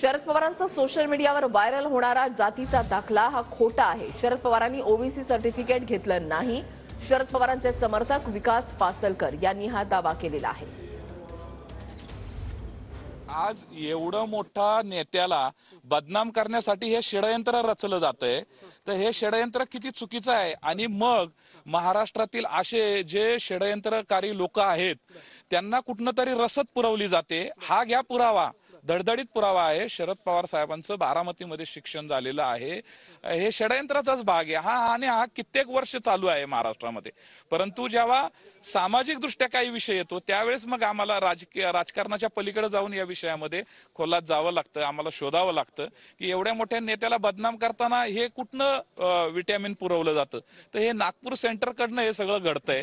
शरद पवारांचा सोशल मीडियावर व्हायरल होणारा जातीचा दाखला हा खोटा आहे शरद पवारांनी ओबीसी सर्टिफिकेट घेतलं नाही शरद पवारांचे समर्थक विकास पासलकर यांनी हा दावा केलेला आहे आज एवढं मोठा नेत्याला बदनाम करण्यासाठी हे षडयंत्र रचलं जात आहे तर हे षडयंत्र किती चुकीचं आहे आणि मग महाराष्ट्रातील असे जे षडयंत्रकारी लोक आहेत त्यांना कुठन तरी रसद पुरवली जाते हा घ्या पुरावा धडधडीत पुरावा आहे शरद पवार साहेबांचं बारामतीमध्ये शिक्षण झालेलं आहे हे षडयंत्राचाच भाग आहे हा आणि हा कित्येक वर्ष चालू आहे महाराष्ट्रामध्ये परंतु जेव्हा सामाजिकदृष्ट्या काही विषय येतो त्यावेळेस मग आम्हाला राजकीय राजकारणाच्या पलीकडे जाऊन या विषयामध्ये खोलात जावं लागतं आम्हाला शोधावं लागतं की एवढ्या मोठ्या नेत्याला बदनाम करताना हे कुठनं विटॅमिन पुरवलं जातं तर हे नागपूर सेंटरकडनं हे सगळं घडतंय